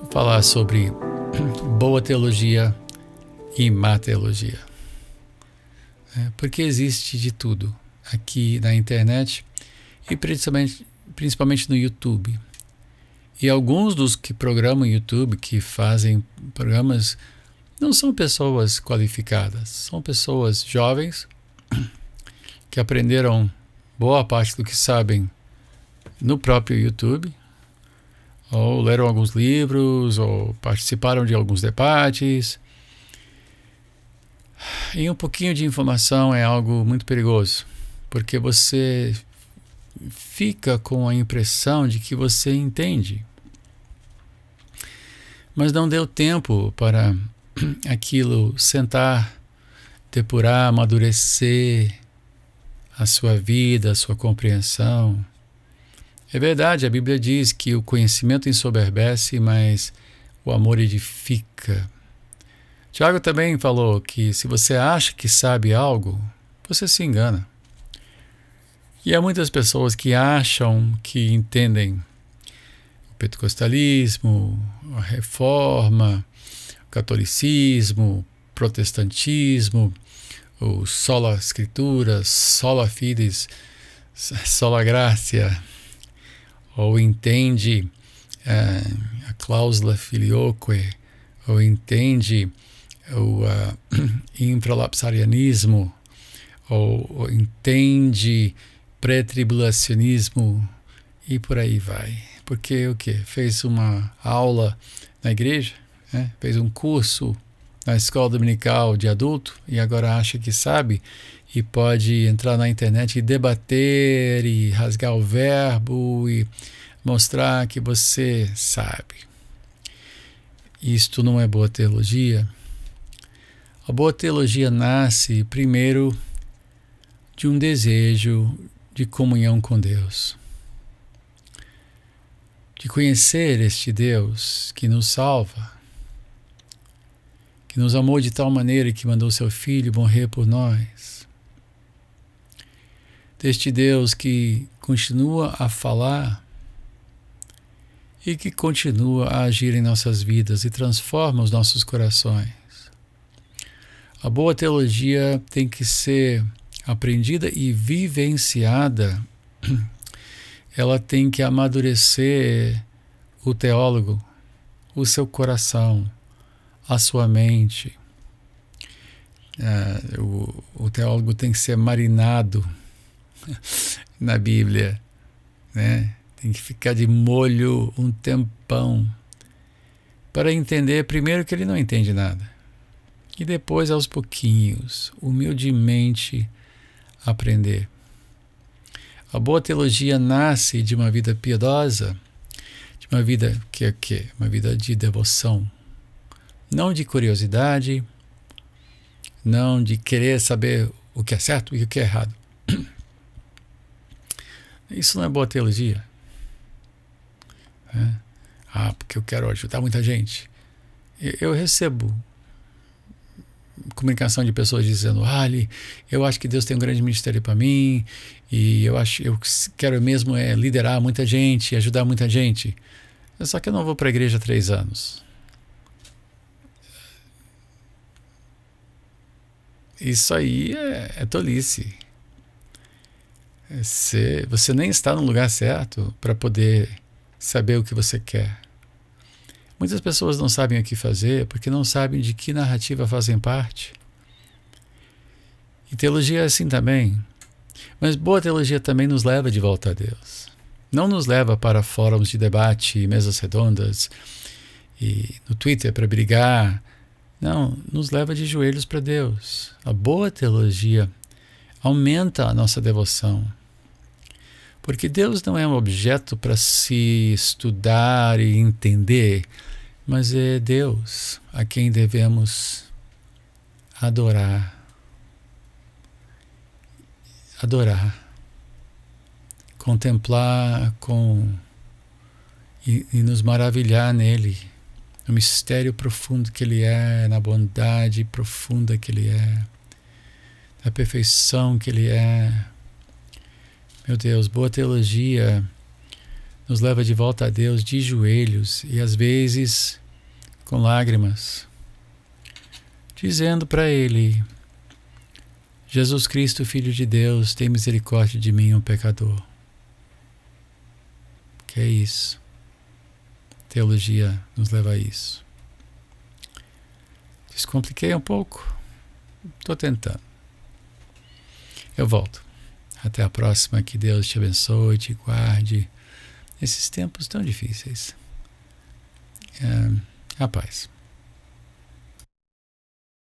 Vou falar sobre boa teologia e má teologia. É, porque existe de tudo aqui na internet e principalmente, principalmente no YouTube. E alguns dos que programam YouTube, que fazem programas, não são pessoas qualificadas, são pessoas jovens que aprenderam boa parte do que sabem no próprio YouTube, ou leram alguns livros, ou participaram de alguns debates. E um pouquinho de informação é algo muito perigoso, porque você fica com a impressão de que você entende. Mas não deu tempo para aquilo sentar, depurar, amadurecer a sua vida, a sua compreensão. É verdade, a Bíblia diz que o conhecimento ensoberbece, mas o amor edifica. Tiago também falou que se você acha que sabe algo, você se engana. E há muitas pessoas que acham que entendem o pentecostalismo, a reforma, o catolicismo, o protestantismo, o sola escritura, sola fides, sola graça, ou entende eh, a cláusula filioque, ou entende o uh, infralapsarianismo, ou, ou entende pré-tribulacionismo e por aí vai. Porque o que? Fez uma aula na igreja, né? fez um curso na escola dominical de adulto e agora acha que sabe e pode entrar na internet e debater e rasgar o verbo e mostrar que você sabe. Isto não é boa teologia. A boa teologia nasce primeiro de um desejo de comunhão com Deus, de conhecer este Deus que nos salva, que nos amou de tal maneira que mandou seu Filho morrer por nós, deste Deus que continua a falar e que continua a agir em nossas vidas e transforma os nossos corações. A boa teologia tem que ser aprendida e vivenciada, ela tem que amadurecer o teólogo, o seu coração, a sua mente. Uh, o, o, teólogo tem que ser marinado na Bíblia, né? tem que ficar de molho um tempão para entender primeiro que ele não entende nada e depois aos pouquinhos, humildemente, aprender. A boa teologia nasce de uma vida piedosa, de uma vida que é que uma vida de devoção, não de curiosidade, não de querer saber o que é certo e o que é errado. Isso não é boa teologia. É. Ah, porque eu quero ajudar muita gente. Eu recebo comunicação de pessoas dizendo: Ali, eu acho que Deus tem um grande ministério para mim e eu acho eu quero mesmo é liderar muita gente, ajudar muita gente. Só que eu não vou para a igreja há três anos. Isso aí é, é tolice. Você, é você nem está no lugar certo para poder saber o que você quer. Muitas pessoas não sabem o que fazer porque não sabem de que narrativa fazem parte. E teologia é assim também. Mas boa teologia também nos leva de volta a Deus. Não nos leva para fóruns de debate, mesas redondas e no Twitter para brigar. Não, nos leva de joelhos para Deus. A boa teologia aumenta a nossa devoção, porque Deus não é um objeto para se estudar e entender, mas é Deus a quem devemos adorar. Adorar. Contemplar com. e, e nos maravilhar nele no mistério profundo que Ele é, na bondade profunda que Ele é, na perfeição que Ele é, meu Deus, boa teologia nos leva de volta a Deus de joelhos e às vezes com lágrimas, dizendo para Ele: Jesus Cristo, Filho de Deus, tem misericórdia de mim, um pecador. Que é isso. Teologia nos leva a isso. Descompliquei um pouco? Estou tentando. Eu volto. Até a próxima, que Deus te abençoe, te guarde. Esses tempos tão difíceis. É, a paz.